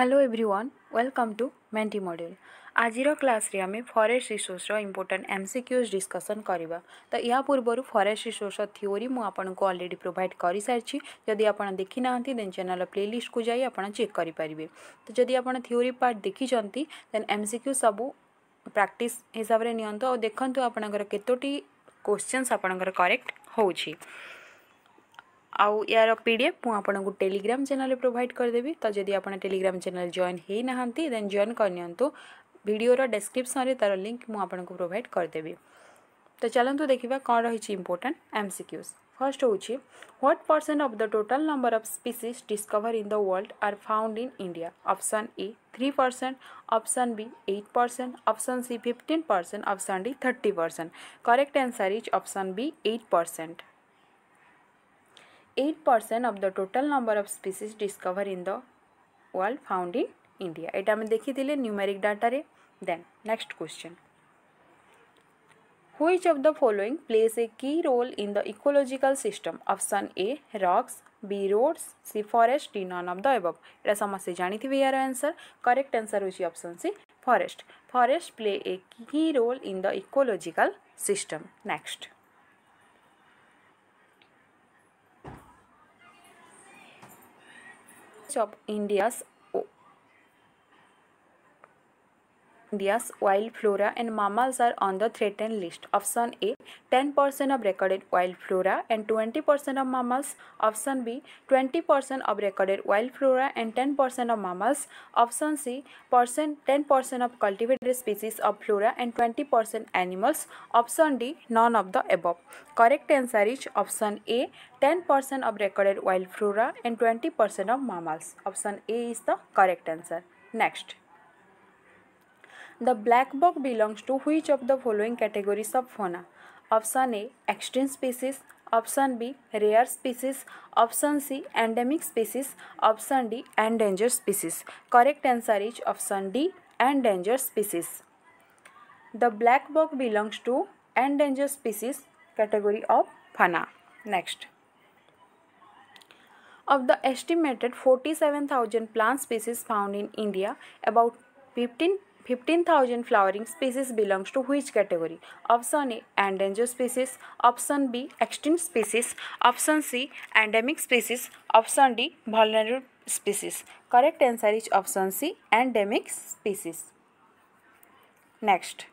Hello everyone welcome to मेन्टी module आज class आम forest resource important MCQs discussion करवा तो या पूर्व फरेस्ट रिसोर्स थीओरी मुझक अलरेडी प्रोभाइड कर सारी जदि आप देखी ना देन चैनल प्ले लिस्ट को जी आप चेक करेंगे तो जदि आप थीओरी पार्ट देखी देन एम सिक्यू सब प्राक्ट हिसाब से निंतु आ देखु आपणकर कतोटी क्वेश्चन आपणकर करेक्ट हो आउ यार पी डी एफ मुझक टेलीग्राम चेल प्रोभाइड करदेवि तो जदि आप टेलीग्राम चेल जॉन होना देन जॉन करनी भिडर डेस्क्रिपन तार लिंक मुझक प्रोभाइड करदेवि तो चलतु देखा कौन रही important MCQs first what percent of the total number of species discover in the world are found in India option A three percent option B eight percent option C fifteen percent option D thirty percent correct answer is option B eight percent 8% of the total number of species discovered in the world found in India. এটা আমি দেখিলে numeric data রে then next question which of the following plays a key role in the ecological system option a rocks b roads c forest d none of the above এটা সমস্তে জানিথিবে ইয়ার answer correct answer হচ্ছে option C forest forest play a key role in the ecological system next of India's India's wild flora and mammals are on the threatened list. Option A 10% of recorded wild flora and 20% of mammals. Option B 20% of recorded wild flora and 10% of mammals. Option C 10% of cultivated species of flora and 20% animals. Option D none of the above. Correct answer is option A 10% of recorded wild flora and 20% of mammals. Option A is the correct answer. Next. The black bog belongs to which of the following categories of fauna? Option A extinct species, option B rare species, option C endemic species, option D endangered species. Correct answer is option D endangered species. The black bog belongs to endangered species category of fauna. Next. Of the estimated 47,000 plant species found in India, about 15 15,000 flowering species belongs to which category? Option A. Endangered species. Option B. Extinct species. Option C. Endemic species. Option D. Vulnerable species. Correct answer is option C. Endemic species. Next.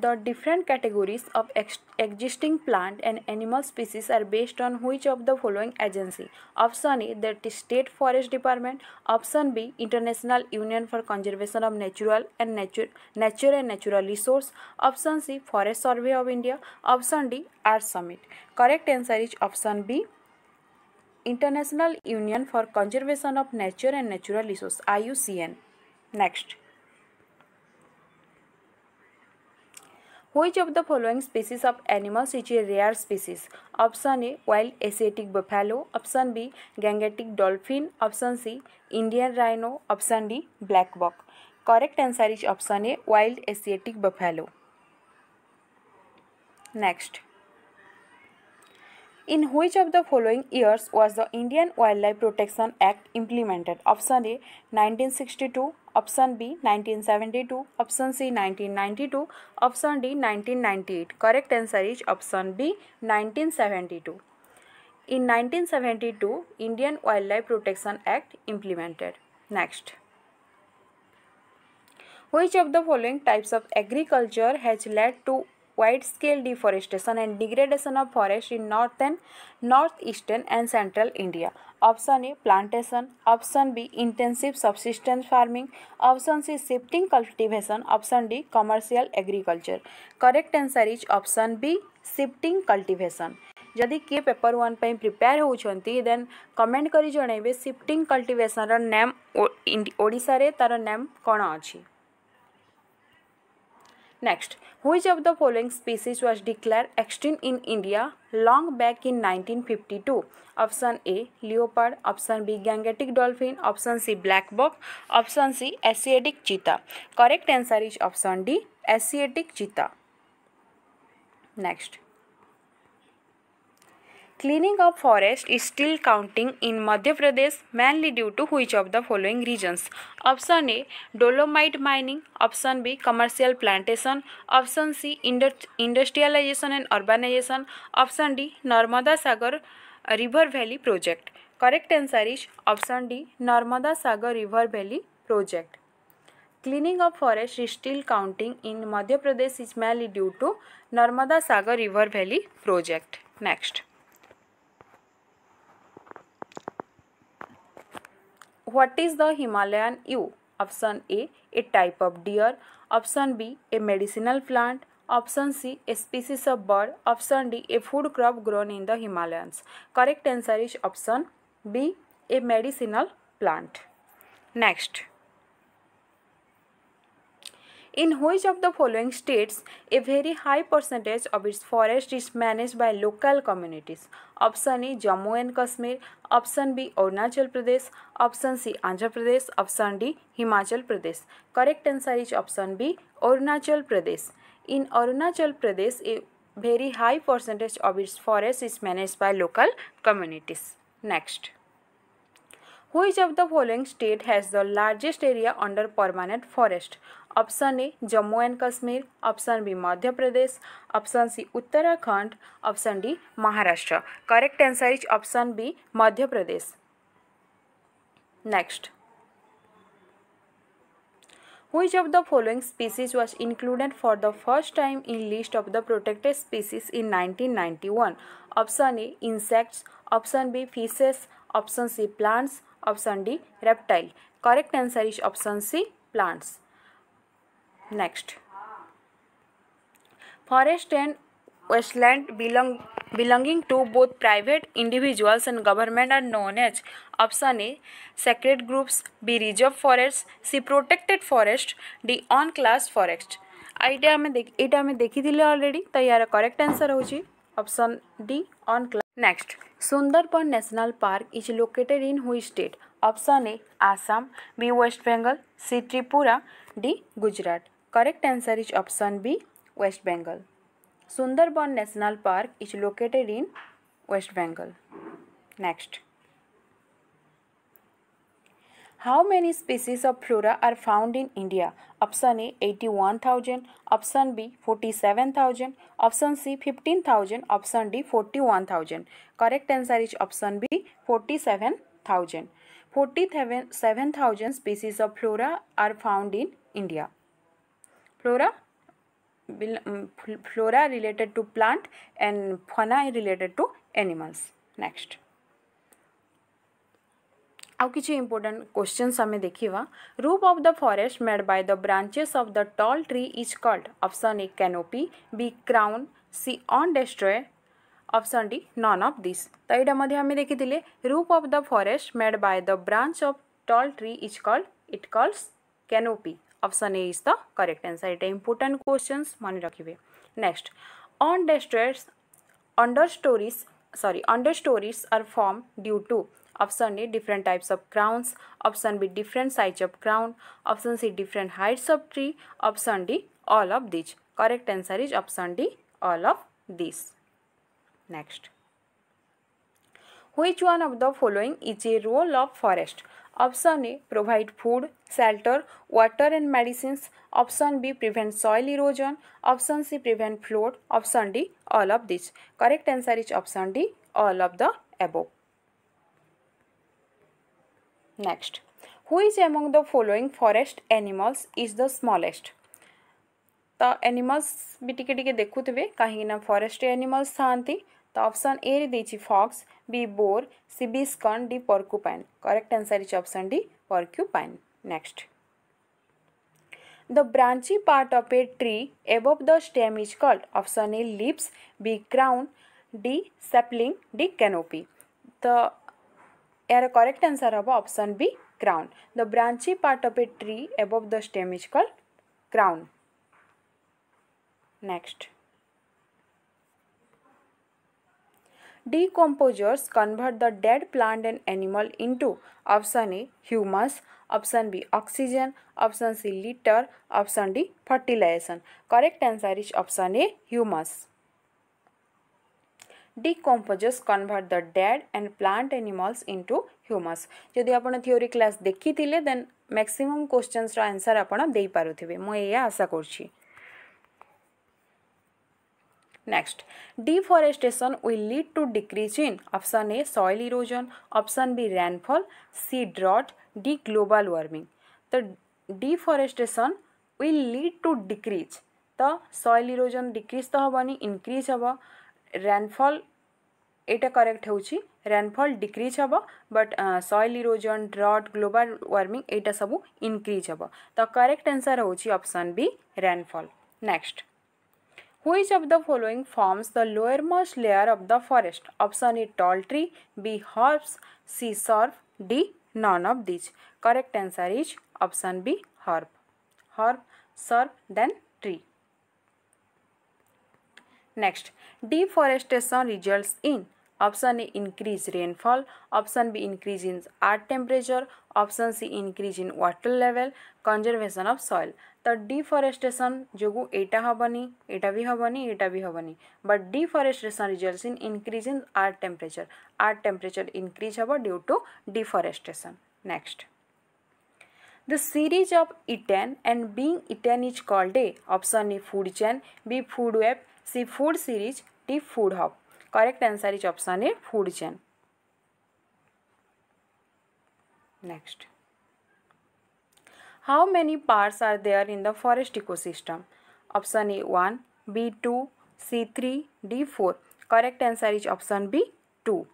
The different categories of ex existing plant and animal species are based on which of the following agency? Option A, that is State Forest Department. Option B, International Union for Conservation of Natural and Nature, Nature and Natural Resource. Option C, Forest Survey of India. Option D, Earth Summit. Correct answer is option B. International Union for Conservation of Nature and Natural Resource, IUCN. Next. Which of the following species of animals is a rare species? Option A. Wild Asiatic buffalo. Option B. Gangetic dolphin. Option C. Indian rhino. Option D. Black buck. Correct answer is option A. Wild Asiatic buffalo. Next. In which of the following years was the Indian Wildlife Protection Act implemented? Option A. 1962. Option B 1972 option C 1992 option D 1998 correct answer is option B 1972 in 1972 indian wildlife protection act implemented next which of the following types of agriculture has led to wide scale deforestation and degradation of forest in northern northeastern and central india option a plantation option b intensive subsistence farming option c shifting cultivation option d commercial agriculture correct answer is option b shifting cultivation ଯଦି କିଏ paper one ପାଇଁ prepare ହେଉଛନ୍ତି ଦେନ୍ comment କରି ଜଣାଇବେ shifting କଲ୍ଟିଭେସନ୍ର name ଓଡ଼ିଶାରେ ତା'ର name କ'ଣ ଅଛି next which of the following species was declared extinct in India long back in nineteen fifty two option A leopard option B Gangetic dolphin option C black buck option C Asiatic cheetah correct answer is option D Asiatic cheetah next Cleaning of forest is still counting in Madhya Pradesh mainly due to which of the following reasons? Option A Dolomite mining, option B commercial plantation, option C industrialization and urbanization, option D Narmada Sagar River Valley project. Correct answer is option D Narmada Sagar River Valley project. Cleaning of forest is still counting in Madhya Pradesh is mainly due to Narmada Sagar River Valley project. Next. What is the Himalayan yew? Option A, a type of deer. Option B, a medicinal plant. Option C, a species of bird. Option D, a food crop grown in the Himalayas. Correct answer is option B, a medicinal plant. Next. In which of the following states a very high percentage of its forest is managed by local communities? Option A Jammu and Kashmir, option B Arunachal Pradesh, option C Andhra Pradesh, option D Himachal Pradesh. Correct answer is option B Arunachal Pradesh. In Arunachal Pradesh, a very high percentage of its forest is managed by local communities. Next. Which of the following state has the largest area under permanent forest? Option A Jammu and Kashmir option B Madhya Pradesh option C Uttarakhand option D Maharashtra correct answer is option B Madhya Pradesh next which of the following species was included for the first time in list of the protected species in 1991 option A insects option B fishes option C plants option D reptile correct answer is option C plants next forest and wasteland belong belonging to both private individuals and government are known as option A secret groups B reserve forest C protected forest D unclassed forest आईटा हमें देख एटा हमें देखी थी already तो यार correct answer हूँ option D unclassed next Sundarban national park is located in which state option A Assam B West Bengal C Tripura D Gujarat Correct answer is option B, West Bengal. Sundarban National Park is located in West Bengal. Next. How many species of flora are found in India? Option A 81,000, option B 47,000, option C 15,000, option D 41,000. Correct answer is option B 47,000. 47,000 species of flora are found in India. flora mm, flora related to plant and fauna related to animals next आउ किसी important question आम देखा roof of the forest made by the branches of the tall tree is called option A canopy B crown C understorey option D none of this तो यहाँ आम देखी roof of the forest made by the branch of tall tree is called it calls canopy option A is the correct answer ये important question मन रखिए next understoreys understoreys sorry understoreys are form due to option A different types of crowns option B different size of crown option C different heights of tree option D all of this correct answer is option D all of this next which one of the following is a role of forest option A provide food shelter water and medicine option B prevent soil erosion option C prevent flood option D all of this correct answer is option D all of the above next who is among the following forest animals is the smallest तो animals भी टिके टिके देखु थे कहीं forest animals था तो option A red fox B boar C bison D porcupine correct answer is option D porcupine next the branchy part of a tree above the stem is called option A leaves B crown D sapling D canopy द यार correct answer हम option B crown the branchy part of a tree above the stem is called crown next Decomposers convert the dead plant and animal into option A humus, option B oxygen, option C litter, option D fertilization. Correct answer is option A humus. Decomposers convert the dead and plant animals into humus যদি ଆପଣ theory class ଦେଖିଥିଲେ ଦେନ୍ maximum କୋଶ୍ଚିନ୍ସର answer ଆପଣ ଦେଇପାରୁଥିବେ ମୁଁ ଏଇଆ ଆଶା କରୁଛି next deforestation will lead to decrease in option A soil erosion option B rainfall C drought D global warming तो deforestation will lead to decrease तो सॉइल इरोजन डिक्रीज तो हेनी इनक्रीज हे रेनफॉल ଏଇଟା करेक्ट होनफल ରେନ୍ଫଲ୍ हे but but erosion drought drought global warming ଏଇଟା ସବୁ ଇନକ୍ରିଜ୍ ହେବ ତ କରେକ୍ଟ ଆନ୍ସର୍ ହେଉଛି option B Which of the following forms the lowermost layer of the forest? Option A. Tall tree. B. Herbs. C. Surf. D. None of these. Correct answer is option B. Herb. Herb, surf, then tree. Next, deforestation results in option A increase rainfall, option B increase in air temperature, option C increase in water level, conservation of soil. तो deforestation जो यहाँ हेनी यहाँ भी हेनी यहाँ भी हेनी but deforestation result in increase in earth temperature earth temperature increase हे due to deforestation next the series of eaten and being eaten is called a option A food chain B food web C food series D food hub correct answer is option A food chain next How many parts are there in the forest ecosystem? Option A 1, B 2, C 3, D 4. Correct answer is option B 2.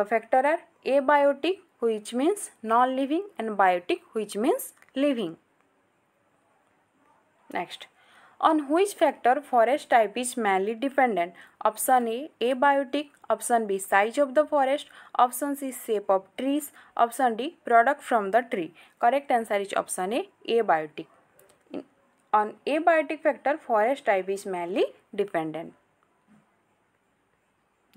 The factor are abiotic which means non-living and biotic which means living. Next, on which factor forest type is mainly dependent option A abiotic option B size of the forest option C shape of trees option D product from the tree correct answer is option A abiotic on abiotic factor forest type is mainly dependent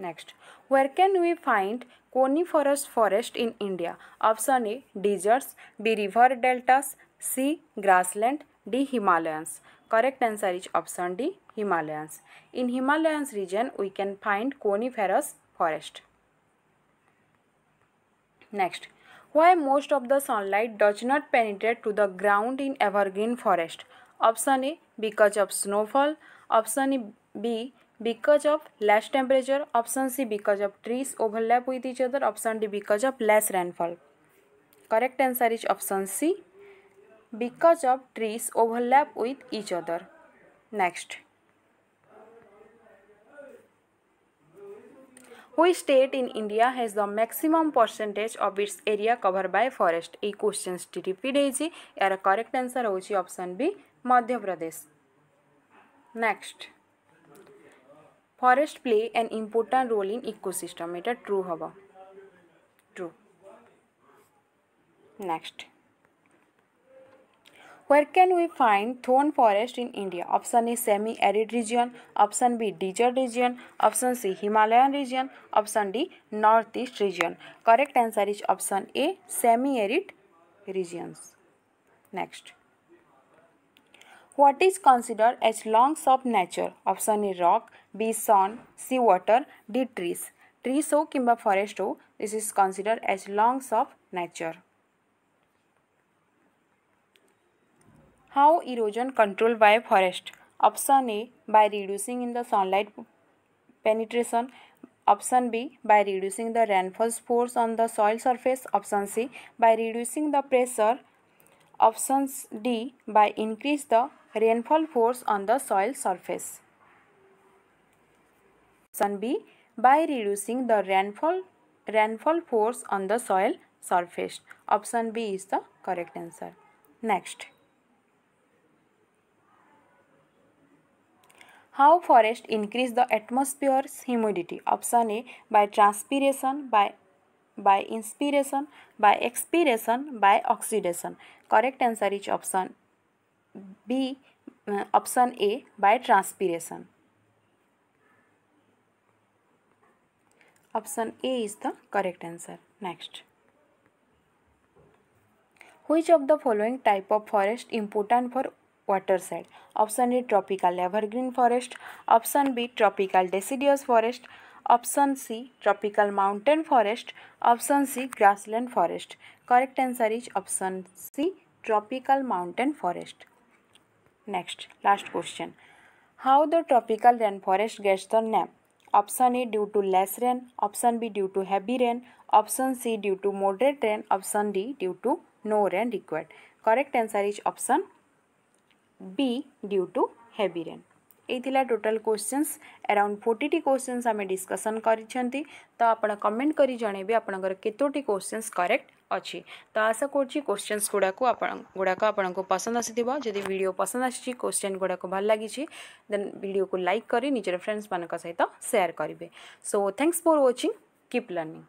next where can we find coniferous forest in India option A deserts B river deltas C grassland D Himalayans correct answer is option D Himalayans in Himalayans region we can find coniferous forest next why most of the sunlight does not penetrate to the ground in evergreen forest option A because of snowfall option B because of less temperature option C because of trees overlap हुई the other option D because of less rainfall correct answer is option C because of trees overlap with each other. Next. Which state in India has the maximum percentage of its area covered by forest? ये question टी repeat होइछि यार correct answer होइछि option B Madhya Pradesh next forest play an important role in ecosystem एटा true हम true next Where can we find thorn forest in India? Option A semi arid region, option B desert region, option C Himalayan region, option D northeast region. Correct answer is option A semi arid regions. Next. What is considered as lungs of nature? Option A rock, B sun, C water, D trees. Trees हो किंबा forest हो this is considered as lungs of nature. How erosion controlled by forest? Option A by reducing in the sunlight penetration. Option B by reducing the rainfall force on the soil surface. Option C by reducing the pressure. Option D by increase the rainfall force on the soil surface. Option B by reducing the rainfall rainfall force on the soil surface. Option B is the correct answer. Next. How forest increase the atmosphere's humidity? Option A by transpiration, by by inspiration, by expiration, by oxidation. Correct answer is option B uh, option A by transpiration. Option A is the correct answer. Next. Which of the following type of forest important for watershed option A tropical evergreen forest option B tropical deciduous forest option C tropical mountain forest option C grassland forest correct answer is option C tropical mountain forest next last question how the tropical rain forest gets the name option A due to less rain option B due to heavy rain option C due to moderate rain option D due to no rain required correct answer is option B due to heavy rain यही total question around forty question आम discussion कर तो comment कर जन आपर कतोटी question correct अच्छी तो आशा करोश्चन गुड़ाक गुड़ाक आपको पसंद आदि जदि भिड पसंद आोश्चन गुड़ाक भल लगी देन भिड को लाइक कर निजर फ्रेंड्स मान सहित सेयार करेंगे so thanks for watching keep learning